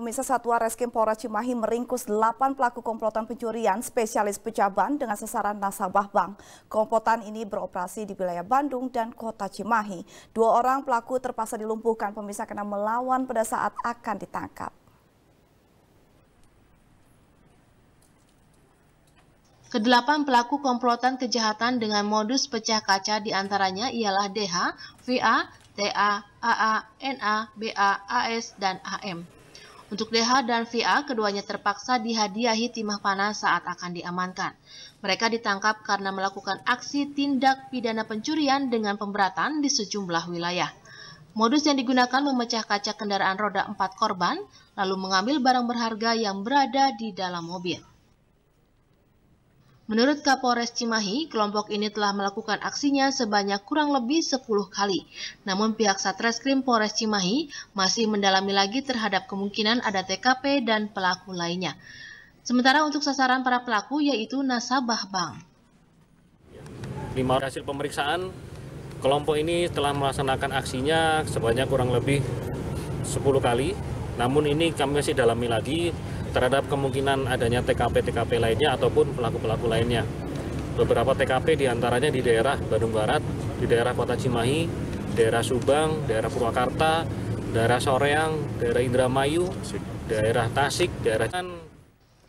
Pemirsa Satwa Reskrim Polres Cimahi meringkus 8 pelaku komplotan pencurian spesialis pecaban dengan sasaran nasabah bank. Komplotan ini beroperasi di wilayah Bandung dan kota Cimahi. Dua orang pelaku terpaksa dilumpuhkan pemirsa karena melawan pada saat akan ditangkap. Kedelapan pelaku komplotan kejahatan dengan modus pecah kaca diantaranya ialah DH, VA, TA, AA, NA, BA, AS, dan AM. Untuk DH dan VA, keduanya terpaksa dihadiahi timah panas saat akan diamankan. Mereka ditangkap karena melakukan aksi tindak pidana pencurian dengan pemberatan di sejumlah wilayah. Modus yang digunakan memecah kaca kendaraan roda empat korban, lalu mengambil barang berharga yang berada di dalam mobil. Menurut Kapolres Cimahi, kelompok ini telah melakukan aksinya sebanyak kurang lebih 10 kali. Namun pihak Satreskrim Polres Cimahi masih mendalami lagi terhadap kemungkinan ada TKP dan pelaku lainnya. Sementara untuk sasaran para pelaku yaitu nasabah bank. Lima hasil pemeriksaan, kelompok ini telah melaksanakan aksinya sebanyak kurang lebih 10 kali. Namun ini kami masih dalami lagi terhadap kemungkinan adanya TKP-TKP lainnya ataupun pelaku-pelaku lainnya. Beberapa TKP diantaranya di daerah Bandung Barat, di daerah Kota Cimahi, daerah Subang, daerah Purwakarta, daerah Soreang, daerah Indramayu, daerah Tasik, daerah...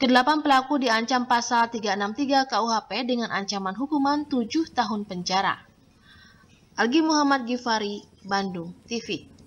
Kedelapan pelaku diancam pasal 363 KUHP dengan ancaman hukuman 7 tahun penjara. Algi Muhammad Gifari, Bandung TV.